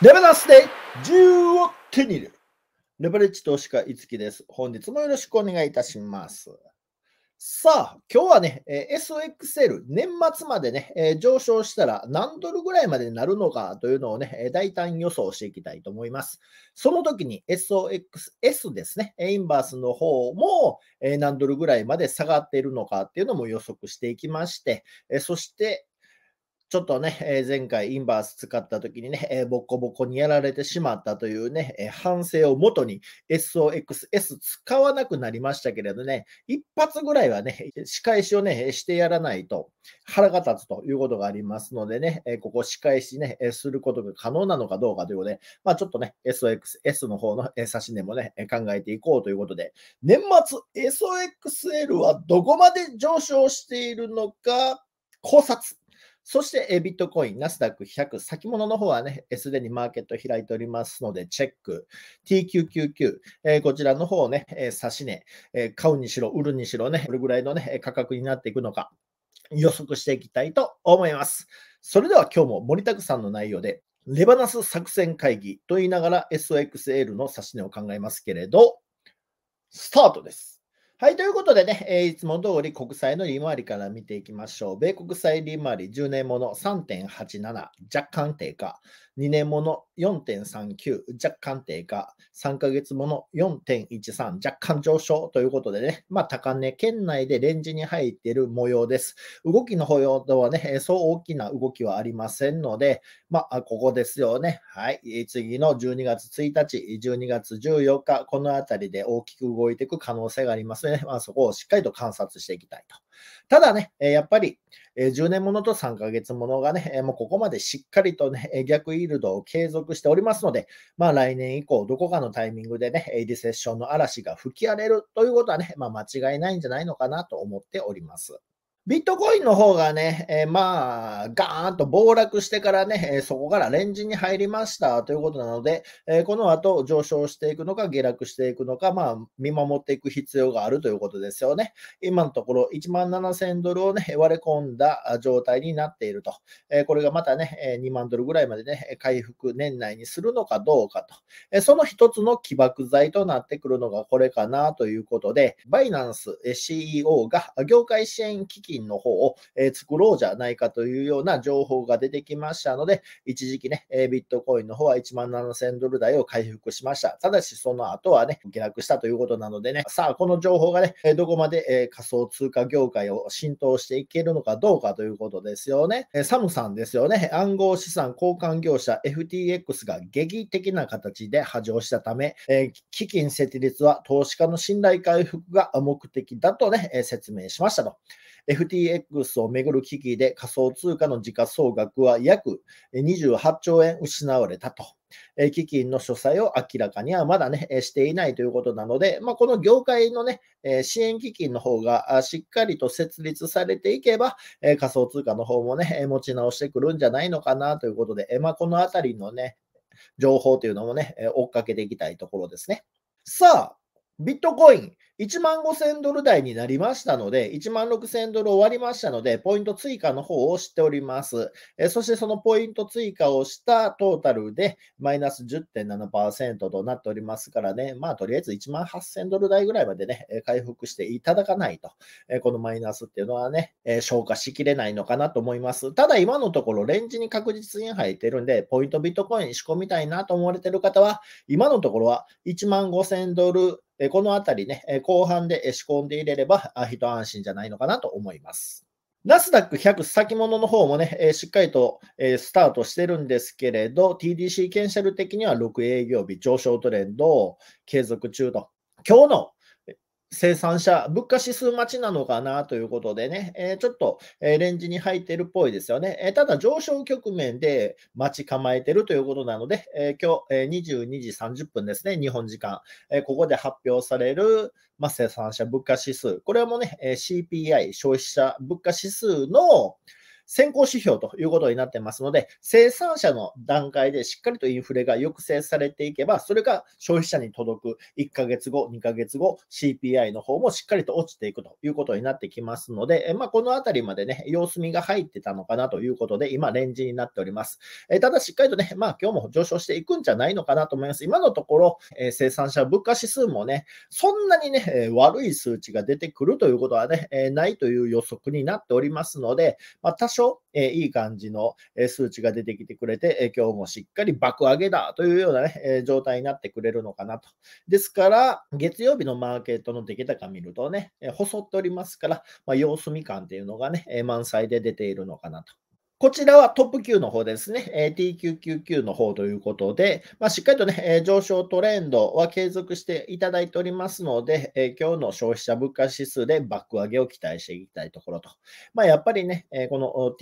レバダスで10を手に入れる。レバレッジ投資家、いつきです。本日もよろしくお願いいたします。さあ、今日はね、SXL、年末までね、え上昇したら何ドルぐらいまでになるのかというのをね、大胆予想していきたいと思います。その時に SOXS ですね、インバースの方も何ドルぐらいまで下がっているのかっていうのも予測していきまして、そしてちょっとね、え前回インバース使った時にね、えボッコボコにやられてしまったというね、え反省をもとに SOXS 使わなくなりましたけれどね、一発ぐらいはね、仕返しをね、してやらないと腹が立つということがありますのでね、えここ仕返しね、することが可能なのかどうかということで、まあちょっとね、SOXS の方の差し値もね、考えていこうということで、年末 SOXL はどこまで上昇しているのか考察そして、ビットコイン、ナスダック100、先物の方はね、すでにマーケット開いておりますので、チェック、TQQQ、えー、こちらの方をね、えし指値、え買うにしろ、売るにしろね、どれぐらいのね、価格になっていくのか、予測していきたいと思います。それでは今日も盛りだくさんの内容で、レバナス作戦会議と言いながら SOXL の指値を考えますけれど、スタートです。はい、ということでね、えー、いつも通り国債の利回りから見ていきましょう。米国債利回り10年もの3.87、若干低下。2年もの4.39、若干低下、3ヶ月もの4.13、若干上昇ということでね、まあ、高値圏内でレンジに入っている模様です。動きの保養とはね、そう大きな動きはありませんので、まあ、ここですよね。はい。次の12月1日、12月14日、このあたりで大きく動いていく可能性がありますね。まあ、そこをしっかりと観察していきたいとただね、やっぱり10年ものと3ヶ月ものがね、もうここまでしっかりとね、逆イールドを継続しておりますので、まあ来年以降、どこかのタイミングでね、リセッションの嵐が吹き荒れるということはね、まあ間違いないんじゃないのかなと思っております。ビットコインの方がね、えー、まあ、ガーンと暴落してからね、えー、そこからレンジに入りましたということなので、えー、この後上昇していくのか下落していくのか、まあ、見守っていく必要があるということですよね。今のところ1万7000ドルをね、割れ込んだ状態になっていると。えこれがまたね、2万ドルぐらいまでね、回復年内にするのかどうかと。えその一つの起爆剤となってくるのがこれかなということで、バイナンス CEO が業界支援機器品の方を、え作ろうじゃないかというような情報が出てきましたので、一時期ね、えビットコインの方は1万7000ドル台を回復しました。ただし、その後はね、下落したということなのでね、さあ、この情報がね、どこまで、え仮想通貨業界を浸透していけるのかどうかということですよね。えサムさんですよね、暗号資産交換業者 FTX が劇的な形で波状したため、え基金設立は投資家の信頼回復が目的だとね、説明しましたと。FTX をめぐる危機で仮想通貨の時価総額は約28兆円失われたと。基金の所斎を明らかにはまだね、していないということなので、まあ、この業界のね、支援基金の方がしっかりと設立されていけば、仮想通貨の方もね、持ち直してくるんじゃないのかなということで、まあ、このあたりのね、情報というのもね、追っかけていきたいところですね。さあ、ビットコイン、1万5000ドル台になりましたので、1万6000ドル終わりましたので、ポイント追加の方をしております。えそしてそのポイント追加をしたトータルで、マイナス10.7%となっておりますからね、まあとりあえず1万8000ドル台ぐらいまでね、回復していただかないと、えこのマイナスっていうのはね、え消化しきれないのかなと思います。ただ今のところ、レンジに確実に入ってるんで、ポイントビットコイン仕込みたいなと思われてる方は、今のところは1万5000ドルこのあたりね、後半で仕込んで入れれば、一安心じゃないのかなと思います。ナスダック100先物の方もね、えー、しっかりと、えー、スタートしてるんですけれど、TDC ケンシャル的には6営業日上昇トレンドを継続中と。今日の生産者物価指数待ちなのかなということでね、えー、ちょっと、えレンジに入ってるっぽいですよね。えー、ただ上昇局面で待ち構えてるということなので、えー、今日、え22時30分ですね、日本時間、えここで発表される、まあ、生産者物価指数、これもね、え CPI、消費者物価指数の、先行指標ということになってますので、生産者の段階でしっかりとインフレが抑制されていけば、それが消費者に届く1ヶ月後、2ヶ月後、CPI の方もしっかりと落ちていくということになってきますので、えまあ、このあたりまでね、様子見が入ってたのかなということで、今、レンジになっております。えただ、しっかりとね、まあ、今日も上昇していくんじゃないのかなと思います。今のところ、え生産者物価指数もね、そんなにね、え悪い数値が出てくるということはね、えないという予測になっておりますので、まあ、多少所、えいい感じの数値が出てきてくれて、え今日もしっかり爆上げだというようなね、え状態になってくれるのかなと。ですから、月曜日のマーケットの出来高見るとね、え細っておりますから、まあ、様子見感っていうのがね、満載で出ているのかなと。こちらはトップ級の方ですね、えー、T999 の方ということで、まあ、しっかりとね、えー、上昇トレンドは継続していただいておりますので、えー、今日の消費者物価指数でバック上げを期待していきたいところと、まあ、やっぱりね、えー、この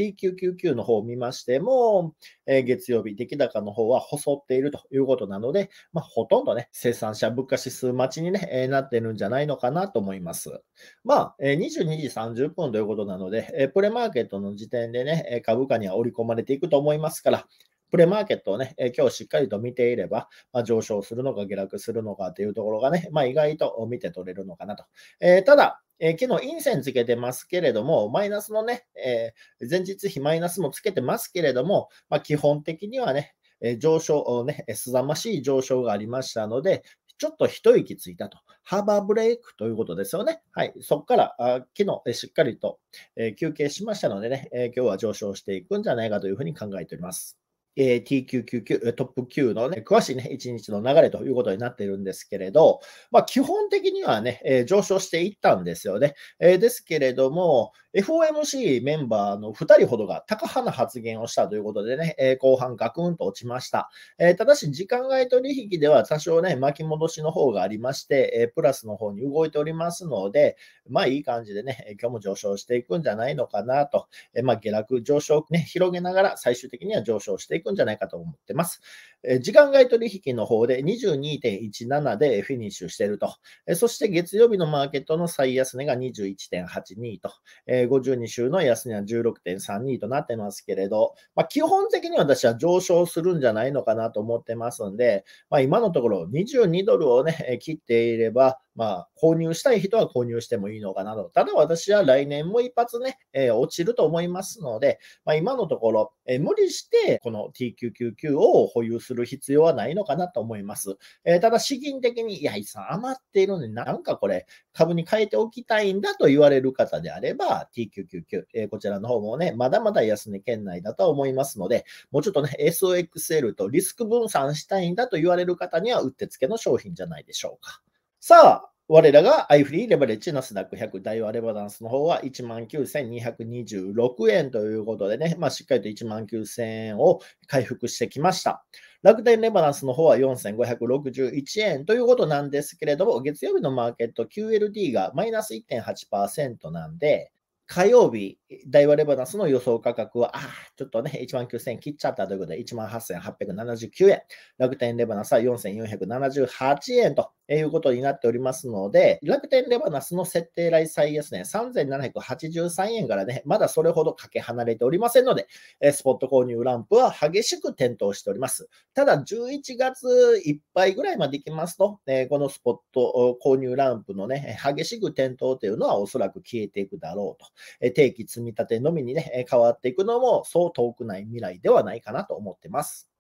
T999 の方を見ましても、え月曜日、出来高の方は細っているということなので、まあ、ほとんどね、生産者物価指数待ちにね、ええなってるんじゃないのかなと思います。まあ、え22時30分ということなので、えプレマーケットの時点でね、株株価には織り込まれていくと思いますから、プレマーケットをね、え今日しっかりと見ていれば、まあ、上昇するのか下落するのかというところがね、まあ、意外と見て取れるのかなと。えー、ただ、えー、昨日陰線つけてますけれども、マイナスのね、えー、前日比マイナスもつけてますけれども、まあ、基本的にはね、え上昇、ね、すざましい上昇がありましたので、ちょっと一息ついたと。ハーバーブレイクということですよね。はい。そこから、あ昨日、しっかりと、え休憩しましたのでね、え今日は上昇していくんじゃないかというふうに考えております。えー、t 9 9 9トップ9のね、詳しいね、1日の流れということになっているんですけれど、まあ、基本的にはね、えー、上昇していったんですよね。えー、ですけれども、FOMC メンバーの2人ほどが高派な発言をしたということでね、え後半ガクンと落ちました。えただし、時間外取引では多少ね、巻き戻しの方がありまして、えプラスの方に動いておりますので、まあ、いい感じでね、今日も上昇していくんじゃないのかなと、えまあ、下落、上昇ね、広げながら最終的には上昇していくくんじゃないかと思ってます。え時間外取引の方で22.17でフィニッシュしていると、えそして月曜日のマーケットの最安値が21.82と、え52週の安値は16.32となってますけれど、まあ、基本的に私は上昇するんじゃないのかなと思ってますんで、まあ、今のところ22ドルをね、切っていれば、まあ、購入したい人は購入してもいいのかなと。ただ私は来年も一発ね、えー、落ちると思いますので、まあ、今のところ、えー、無理してこの TQQQ を保有するる必要はないのかなと思います。えー、ただ、資金的に、いや、一産余っているのになんかこれ、株に変えておきたいんだと言われる方であれば、t 9 9 9えー、こちらの方もね、まだまだ安値圏内だとは思いますので、もうちょっとね、SOXL とリスク分散したいんだと言われる方には、うってつけの商品じゃないでしょうか。さあ、我らが iFree レバレッジナスダック100大ワレバダンスの方は19,226円ということでね、まあ、しっかりと19,000円を回復してきました。楽天レバナンスの方は4561円ということなんですけれども、月曜日のマーケット QLD がマイナス1.8%なんで、火曜日大割レバナスの予想価格は、あちょっとね、1万9000円切っちゃったということで、1万8879円。楽天レバナスは4478円ということになっておりますので、楽天レバナスの設定来最安値、ね、3783円からね、まだそれほどかけ離れておりませんので、スポット購入ランプは激しく点灯しております。ただ、11月いっぱいぐらいまでいきますと、このスポット購入ランプのね、激しく点灯というのはおそらく消えていくだろうと。定期積み立てのみにね、変わっていくのもそう遠くない未来ではないかなと思ってます。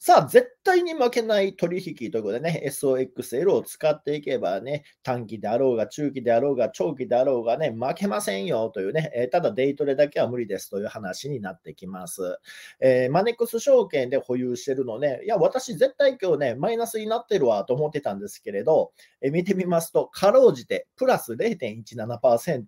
さあ、絶対に負けない取引ということでね、SOXL を使っていけばね、短期であろうが、中期であろうが、長期であろうがね、負けませんよというね、えただデイトレだけは無理ですという話になってきます。えー、マネックス証券で保有してるのね、いや、私絶対今日ね、マイナスになってるわと思ってたんですけれど、え見てみますと、かろうじてプラス0.17%、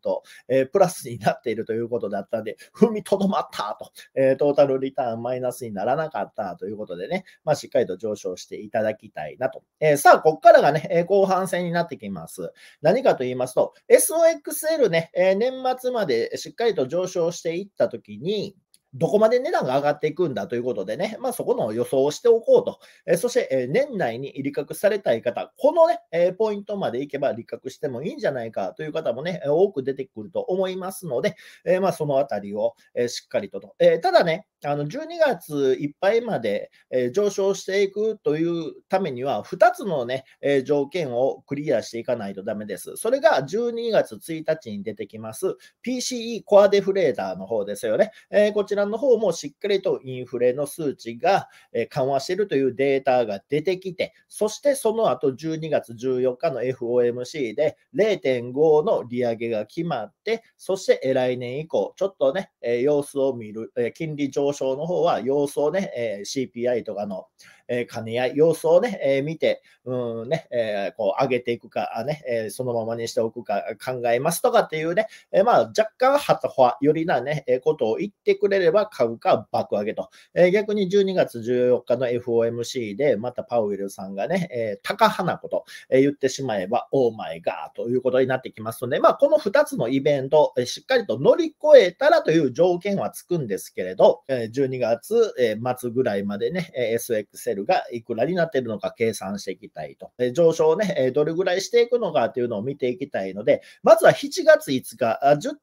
えー、プラスになっているということだったんで、踏みとどまったと、えー、トータルリターンマイナスにならなかったということでね、ね、まあ、しっかりと上昇していただきたいなと。えさあ、ここからがね、え後半戦になってきます。何かと言いますと、SOXL ね、え年末までしっかりと上昇していったときに、どこまで値段が上がっていくんだということでね、まあ、そこの予想をしておこうと、えそして、え年内に利確されたい方、このね、えポイントまでいけば利確してもいいんじゃないかという方もね、多く出てくると思いますので、えまあ、そのあたりを、えしっかりとと、えただね、あの12月いっぱいまで、え上昇していくというためには、2つのね、え条件をクリアしていかないとダメです。それが12月1日に出てきます、PCE コアデフレーターの方ですよね。えこちちらの方もしっかりとインフレの数値が緩和しているというデータが出てきて、そしてその後12月14日の FOMC で0.5の利上げが決まって、そして来年以降、ちょっとね、様子を見る、金利上昇の方は様子をね、CPI とかのえー、金や様子をね、えー、見て、うんね、えー、こう上げていくか、ね、えそのままにしておくか考えますとかっていうね、えまあ若干ハタファ寄りなね、えことを言ってくれれば株価は爆上げと。え逆に12月14日の FOMC でまたパウエルさんがね、え高花こと言ってしまえば、オーマイガーということになってきますので、まあこの2つのイベント、しっかりと乗り越えたらという条件はつくんですけれど、12月末ぐらいまでね、SXL ルがいくらになっているのか計算していきたいと。上昇をね、どれぐらいしていくのかというのを見ていきたいので、まずは7月5日、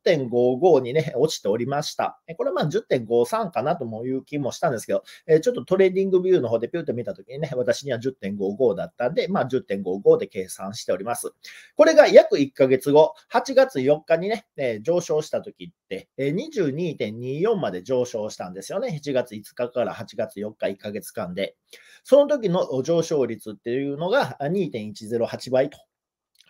10.55にね、落ちておりました。これはまあ10.53かなともいう気もしたんですけど、ちょっとトレーディングビューの方でピューと見たときにね、私には10.55だったんで、まあ10.55で計算しております。これが約1ヶ月後、8月4日にね、上昇したとき、22.24まで上昇したんですよね。7月5日から8月4日、1ヶ月間で。その時の上昇率っていうのが2.108倍と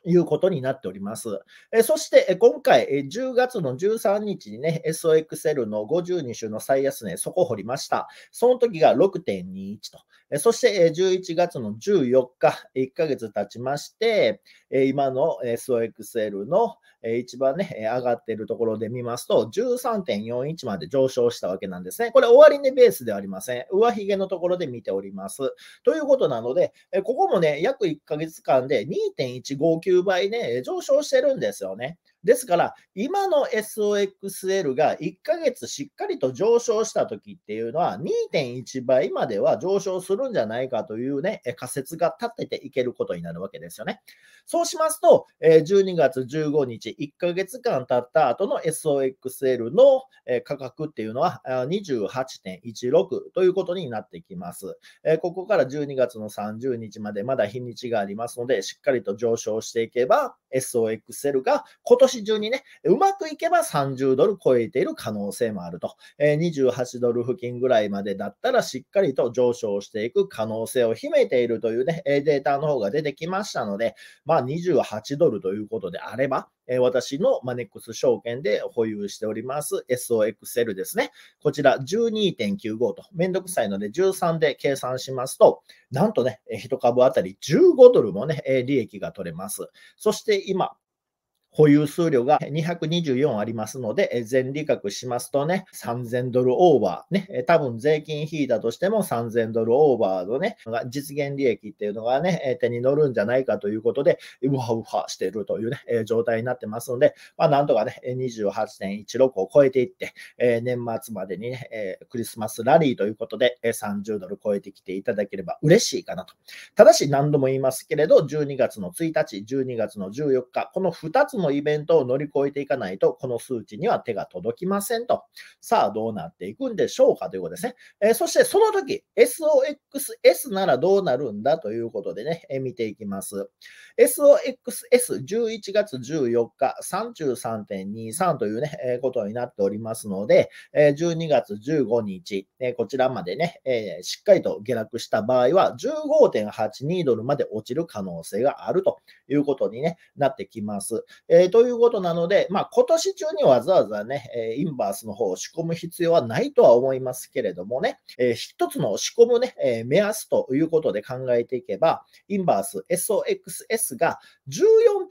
いうことになっております。えそして、今回、10月の13日にね、SOXL の52週の最安値、そこ掘りました。その時が6.21と。そして11月の14日、1ヶ月経ちまして、今の SOXL の一番ね、上がっているところで見ますと、13.41まで上昇したわけなんですね。これ終値ベースではありません。上髭のところで見ております。ということなので、ここもね、約1ヶ月間で2.159倍ね、上昇してるんですよね。ですから、今の SOXL が1ヶ月しっかりと上昇した時っていうのは、2.1倍までは上昇するんじゃないかというね、仮説が立てていけることになるわけですよね。そうしますと、12月15日、1ヶ月間経った後の SOXL の価格っていうのは28.16ということになってきます。ここから12月の30日までまだ日にちがありますので、しっかりと上昇していけば、SOXL が今年中にね、うまくいけば30ドル超えている可能性もあると。え28ドル付近ぐらいまでだったらしっかりと上昇していく可能性を秘めているというね、データの方が出てきましたので、まあ28ドルということであれば、え私のマネックス証券で保有しております SOXL ですね。こちら12.95と、めんどくさいので13で計算しますと、なんとね、1株当たり15ドルもね、利益が取れます。そして今、保有数量が224ありますので、全利確しますとね、3000ドルオーバー、ね、多分税金引いたとしても3000ドルオーバーのね、実現利益っていうのがね、手に乗るんじゃないかということで、うハうハしているというね、状態になってますので、まあ、なんとかね、28.16を超えていって、年末までにね、クリスマスラリーということで、30ドル超えてきていただければ嬉しいかなと。ただし、何度も言いますけれど、12月の1日、12月の14日、この2つののイベントを乗り越えていかないと、この数値には手が届きませんと。さあ、どうなっていくんでしょうかということですね。えー、そして、その時、SOXS ならどうなるんだということでね、えー、見ていきます。SOXS11 月14日33.23というね、えー、ことになっておりますので、え12月15日、えこちらまでね、えしっかりと下落した場合は、15.82ドルまで落ちる可能性があるということに、ね、なってきます。えー、ということなので、まあ、今年中にわざわざね、えインバースの方を仕込む必要はないとは思いますけれどもね、えー、一つの仕込むね、え目安ということで考えていけば、インバース SOXS が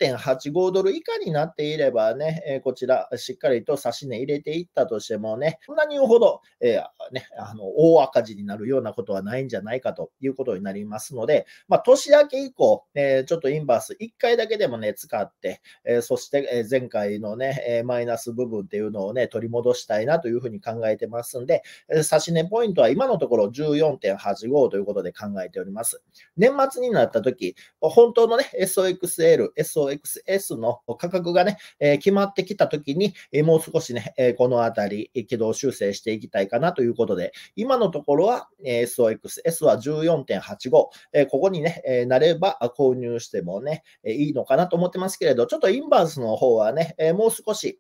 14.85ドル以下になっていればね、えこちらしっかりと指値入れていったとしてもね、そんなに言うほど、えー、ね、あの大赤字になるようなことはないんじゃないかということになりますので、まあ、年明け以降、えちょっとインバース1回だけでもね、使って、えーそして前回のね、マイナス部分っていうのをね、取り戻したいなというふうに考えてますんで、指値ポイントは今のところ14.85ということで考えております。年末になった時、本当のね、SOXL、SOXS の価格がね、決まってきた時に、もう少しね、このあたり軌道修正していきたいかなということで、今のところは SOXS は14.85、ここにね、なれば購入してもね、いいのかなと思ってますけれど、ちょっとインバウーズの方はね、えもう少し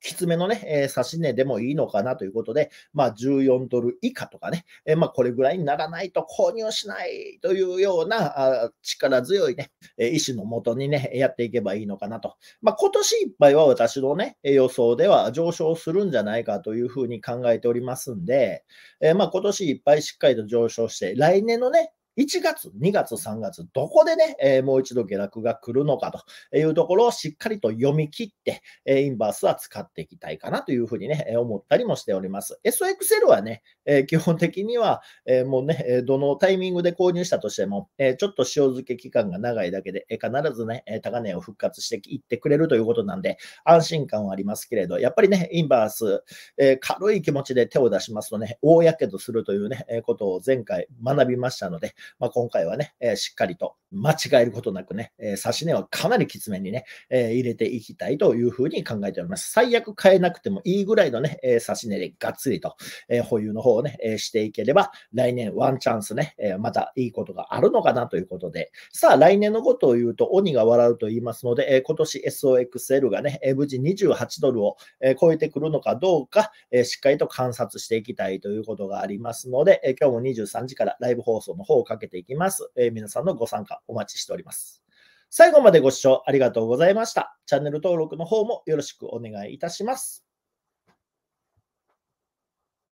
きつめのね、えー、差し値でもいいのかなということで、まあ、14ドル以下とかね、えー、まあ、これぐらいにならないと購入しないというようなあ力強いね、えー、意思のもとにね、やっていけばいいのかなと。まあ、今年いっぱいは私のね、予想では上昇するんじゃないかというふうに考えておりますんで、えまあ、今年いっぱいしっかりと上昇して、来年のね、1月、2月、3月、どこでね、えー、もう一度下落が来るのかというところをしっかりと読み切って、えー、インバースは使っていきたいかなというふうにね、えー、思ったりもしております。SXL はね、え基本的には、えもうね、どのタイミングで購入したとしても、えちょっと塩漬け期間が長いだけで、え必ずね、高値を復活していってくれるということなんで、安心感はありますけれど、やっぱりね、インバース、え軽い気持ちで手を出しますとね、大やけどするというね、えことを前回学びましたので、まあ、今回はね、えー、しっかりと間違えることなくね、えー、差し値はかなりきつめにね、えー、入れていきたいというふうに考えております。最悪変えなくてもいいぐらいのね、えー、差し値でがっつりと、え保有の方をね、えしていければ、来年ワンチャンスね、えまたいいことがあるのかなということで、さあ、来年のことを言うと鬼が笑うと言いますので、え今年 SOXL がね、え無事28ドルを、え超えてくるのかどうか、えしっかりと観察していきたいということがありますので、え今日も23時からライブ放送の方をかけていきます。えー、皆さんのご参加お待ちしております。最後までご視聴ありがとうございました。チャンネル登録の方もよろしくお願いいたします。